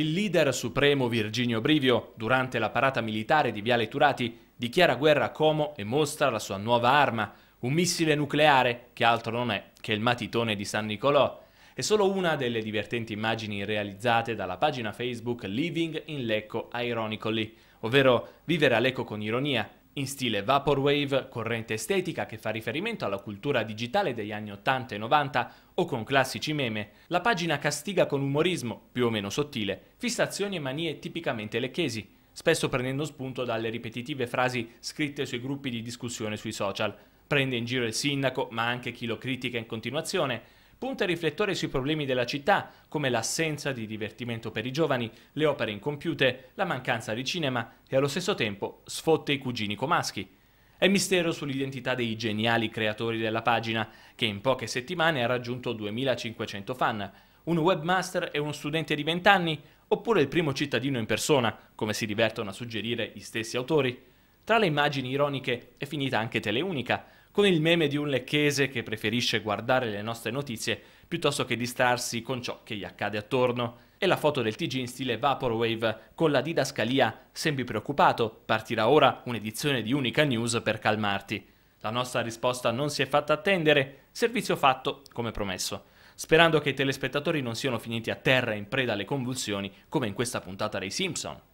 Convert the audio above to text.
Il leader supremo Virginio Brivio, durante la parata militare di Viale Turati, dichiara guerra a Como e mostra la sua nuova arma, un missile nucleare che altro non è che il matitone di San Nicolò. È solo una delle divertenti immagini realizzate dalla pagina Facebook Living in Lecco Ironically, ovvero vivere a Lecco con ironia, in stile vaporwave, corrente estetica che fa riferimento alla cultura digitale degli anni 80 e 90 o con classici meme, la pagina castiga con umorismo, più o meno sottile, fissazioni e manie tipicamente lecchesi, spesso prendendo spunto dalle ripetitive frasi scritte sui gruppi di discussione sui social. Prende in giro il sindaco, ma anche chi lo critica in continuazione, punta il riflettore sui problemi della città, come l'assenza di divertimento per i giovani, le opere incompiute, la mancanza di cinema e allo stesso tempo sfotte i cugini comaschi. È mistero sull'identità dei geniali creatori della pagina, che in poche settimane ha raggiunto 2500 fan, un webmaster e uno studente di 20 anni, oppure il primo cittadino in persona, come si divertono a suggerire gli stessi autori. Tra le immagini ironiche è finita anche Teleunica, con il meme di un lecchese che preferisce guardare le nostre notizie piuttosto che distrarsi con ciò che gli accade attorno. E la foto del TG in stile Vaporwave con la didascalia Sembi preoccupato, partirà ora un'edizione di Unica News per calmarti. La nostra risposta non si è fatta attendere, servizio fatto come promesso. Sperando che i telespettatori non siano finiti a terra in preda alle convulsioni come in questa puntata dei Simpson.